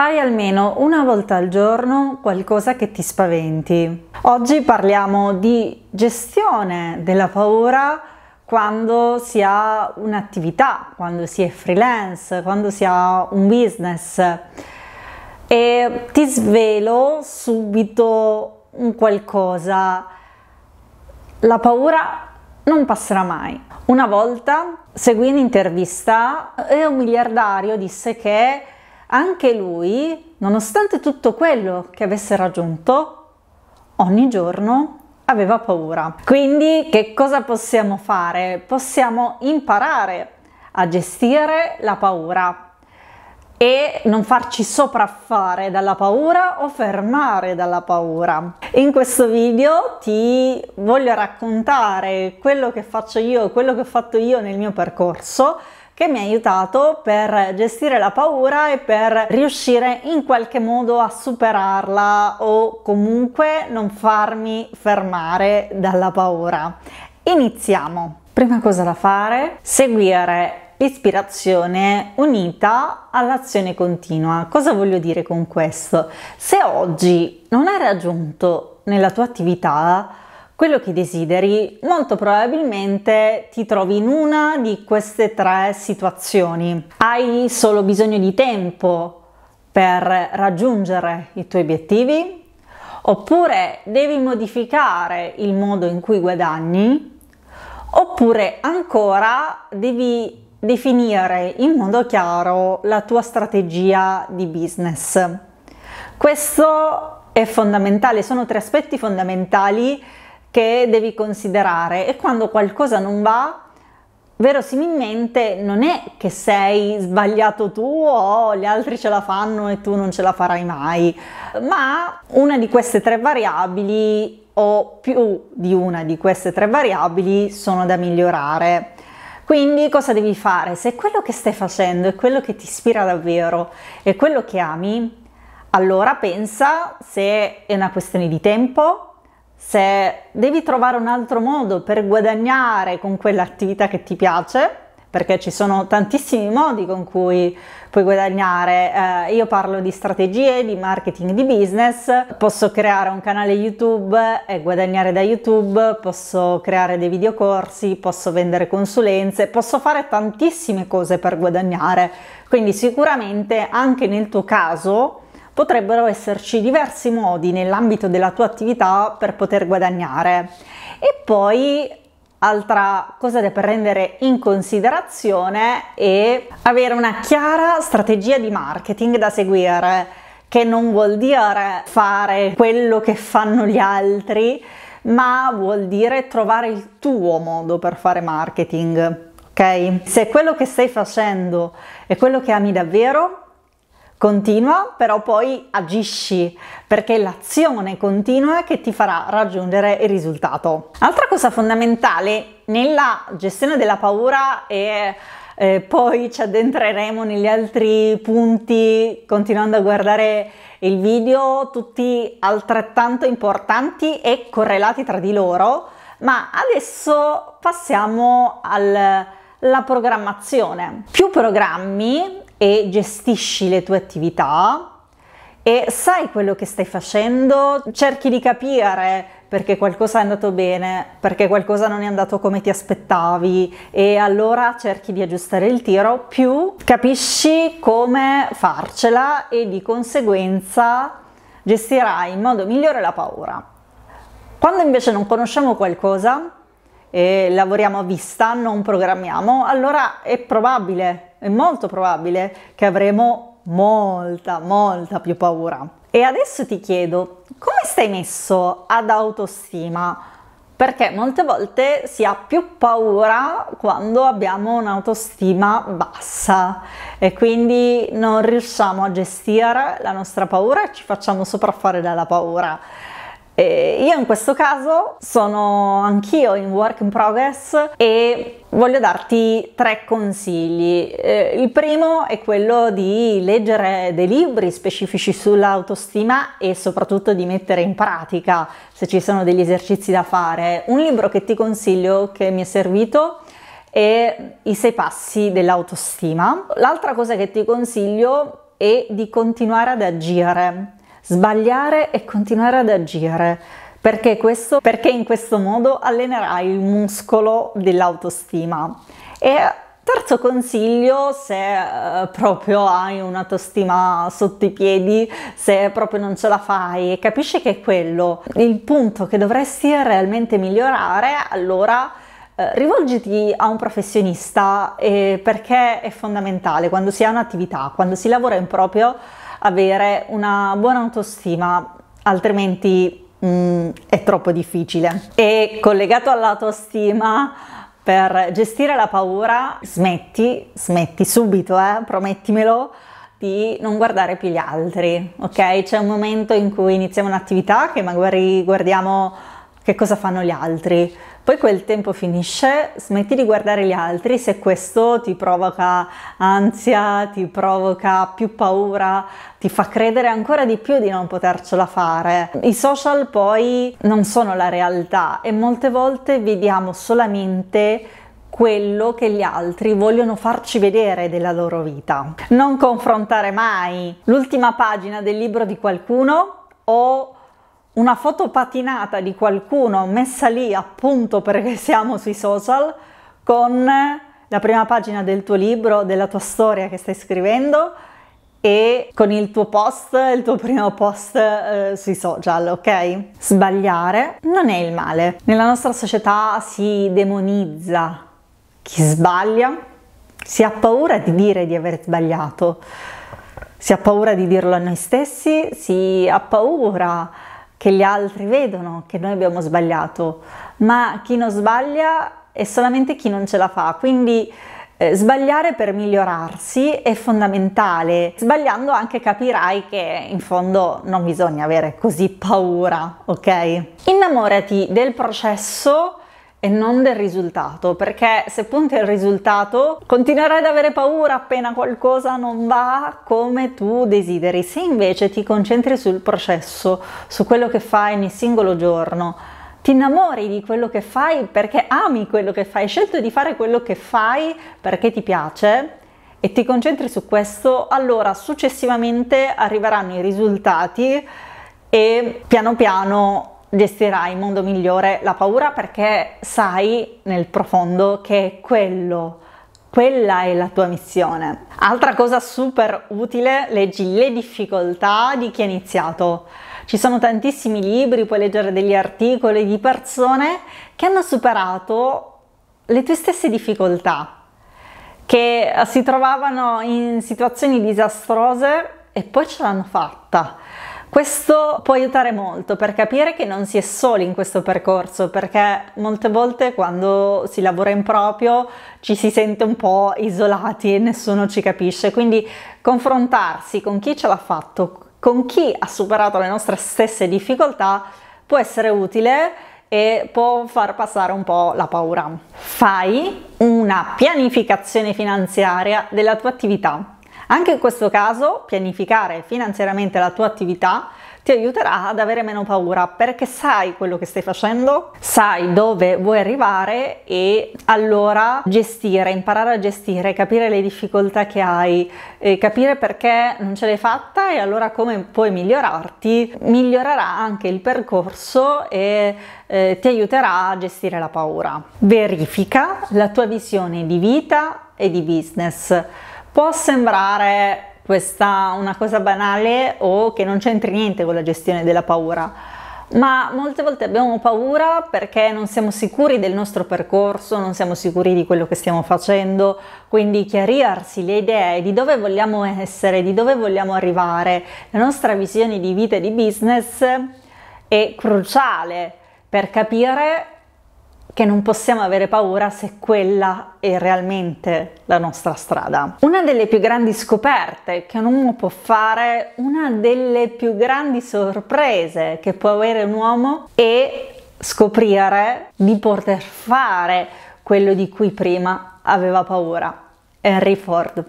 Fai almeno una volta al giorno qualcosa che ti spaventi. Oggi parliamo di gestione della paura quando si ha un'attività, quando si è freelance, quando si ha un business. E ti svelo subito un qualcosa. La paura non passerà mai. Una volta seguì un'intervista e un miliardario disse che anche lui, nonostante tutto quello che avesse raggiunto, ogni giorno aveva paura. Quindi che cosa possiamo fare? Possiamo imparare a gestire la paura e non farci sopraffare dalla paura o fermare dalla paura. In questo video ti voglio raccontare quello che faccio io, quello che ho fatto io nel mio percorso che mi ha aiutato per gestire la paura e per riuscire in qualche modo a superarla o comunque non farmi fermare dalla paura. Iniziamo! Prima cosa da fare, seguire l'ispirazione unita all'azione continua. Cosa voglio dire con questo? Se oggi non hai raggiunto nella tua attività quello che desideri, molto probabilmente ti trovi in una di queste tre situazioni. Hai solo bisogno di tempo per raggiungere i tuoi obiettivi, oppure devi modificare il modo in cui guadagni, oppure ancora devi definire in modo chiaro la tua strategia di business. Questo è fondamentale, sono tre aspetti fondamentali che devi considerare e quando qualcosa non va verosimilmente non è che sei sbagliato tu o gli altri ce la fanno e tu non ce la farai mai, ma una di queste tre variabili o più di una di queste tre variabili sono da migliorare. Quindi cosa devi fare? Se quello che stai facendo è quello che ti ispira davvero, è quello che ami, allora pensa se è una questione di tempo, se devi trovare un altro modo per guadagnare con quell'attività che ti piace, perché ci sono tantissimi modi con cui puoi guadagnare. Eh, io parlo di strategie, di marketing, di business. Posso creare un canale YouTube e guadagnare da YouTube, posso creare dei videocorsi, posso vendere consulenze, posso fare tantissime cose per guadagnare. Quindi sicuramente anche nel tuo caso potrebbero esserci diversi modi nell'ambito della tua attività per poter guadagnare. E poi Altra cosa da prendere in considerazione è avere una chiara strategia di marketing da seguire, che non vuol dire fare quello che fanno gli altri, ma vuol dire trovare il tuo modo per fare marketing. Ok? Se quello che stai facendo è quello che ami davvero, Continua, però poi agisci perché è l'azione continua che ti farà raggiungere il risultato. Altra cosa fondamentale nella gestione della paura è eh, poi ci addentreremo negli altri punti continuando a guardare il video, tutti altrettanto importanti e correlati tra di loro, ma adesso passiamo alla programmazione. Più programmi e gestisci le tue attività e sai quello che stai facendo, cerchi di capire perché qualcosa è andato bene, perché qualcosa non è andato come ti aspettavi e allora cerchi di aggiustare il tiro, più capisci come farcela e di conseguenza gestirai in modo migliore la paura. Quando invece non conosciamo qualcosa, e lavoriamo a vista, non programmiamo, allora è probabile, è molto probabile che avremo molta, molta più paura. E adesso ti chiedo, come stai messo ad autostima? Perché molte volte si ha più paura quando abbiamo un'autostima bassa e quindi non riusciamo a gestire la nostra paura e ci facciamo sopraffare dalla paura. Eh, io in questo caso sono anch'io in work in progress e voglio darti tre consigli. Eh, il primo è quello di leggere dei libri specifici sull'autostima e soprattutto di mettere in pratica se ci sono degli esercizi da fare. Un libro che ti consiglio che mi è servito è I sei passi dell'autostima. L'altra cosa che ti consiglio è di continuare ad agire sbagliare e continuare ad agire. Perché questo? Perché in questo modo allenerai il muscolo dell'autostima. E Terzo consiglio, se eh, proprio hai un'autostima sotto i piedi, se proprio non ce la fai e capisci che è quello il punto che dovresti realmente migliorare, allora eh, rivolgiti a un professionista eh, perché è fondamentale quando si ha un'attività, quando si lavora in proprio avere una buona autostima, altrimenti mh, mm, è troppo difficile. E collegato all'autostima, per gestire la paura, smetti, smetti subito, eh, promettimelo, di non guardare più gli altri, ok? C'è un momento in cui iniziamo un'attività che magari guardiamo che cosa fanno gli altri, poi quel tempo finisce, smetti di guardare gli altri se questo ti provoca ansia, ti provoca più paura, ti fa credere ancora di più di non potercela fare. I social poi non sono la realtà e molte volte vediamo solamente quello che gli altri vogliono farci vedere della loro vita. Non confrontare mai l'ultima pagina del libro di qualcuno o una foto patinata di qualcuno messa lì appunto perché siamo sui social con la prima pagina del tuo libro, della tua storia che stai scrivendo e con il tuo post, il tuo primo post eh, sui social, ok? Sbagliare non è il male. Nella nostra società si demonizza chi sbaglia, si ha paura di dire di aver sbagliato, si ha paura di dirlo a noi stessi, si ha paura che gli altri vedono che noi abbiamo sbagliato, ma chi non sbaglia è solamente chi non ce la fa, quindi eh, sbagliare per migliorarsi è fondamentale. Sbagliando anche capirai che in fondo non bisogna avere così paura, ok? Innamorati del processo e non del risultato, perché se punti al risultato continuerai ad avere paura appena qualcosa non va come tu desideri. Se invece ti concentri sul processo, su quello che fai ogni singolo giorno, ti innamori di quello che fai perché ami quello che fai, hai scelto di fare quello che fai perché ti piace e ti concentri su questo, allora successivamente arriveranno i risultati e piano piano gestirai in modo migliore la paura perché sai nel profondo che quello, quella è la tua missione. Altra cosa super utile, leggi le difficoltà di chi ha iniziato. Ci sono tantissimi libri, puoi leggere degli articoli di persone che hanno superato le tue stesse difficoltà, che si trovavano in situazioni disastrose e poi ce l'hanno fatta. Questo può aiutare molto per capire che non si è soli in questo percorso, perché molte volte quando si lavora in proprio ci si sente un po' isolati e nessuno ci capisce, quindi confrontarsi con chi ce l'ha fatto, con chi ha superato le nostre stesse difficoltà può essere utile e può far passare un po' la paura. Fai una pianificazione finanziaria della tua attività anche in questo caso pianificare finanziariamente la tua attività ti aiuterà ad avere meno paura perché sai quello che stai facendo, sai dove vuoi arrivare e allora gestire, imparare a gestire, capire le difficoltà che hai, eh, capire perché non ce l'hai fatta e allora come puoi migliorarti, migliorerà anche il percorso e eh, ti aiuterà a gestire la paura. Verifica la tua visione di vita e di business Può sembrare questa una cosa banale o che non c'entri niente con la gestione della paura, ma molte volte abbiamo paura perché non siamo sicuri del nostro percorso, non siamo sicuri di quello che stiamo facendo, quindi chiarirsi le idee di dove vogliamo essere, di dove vogliamo arrivare, la nostra visione di vita e di business è cruciale per capire che non possiamo avere paura se quella è realmente la nostra strada. Una delle più grandi scoperte che un uomo può fare, una delle più grandi sorprese che può avere un uomo è scoprire di poter fare quello di cui prima aveva paura. Henry Ford.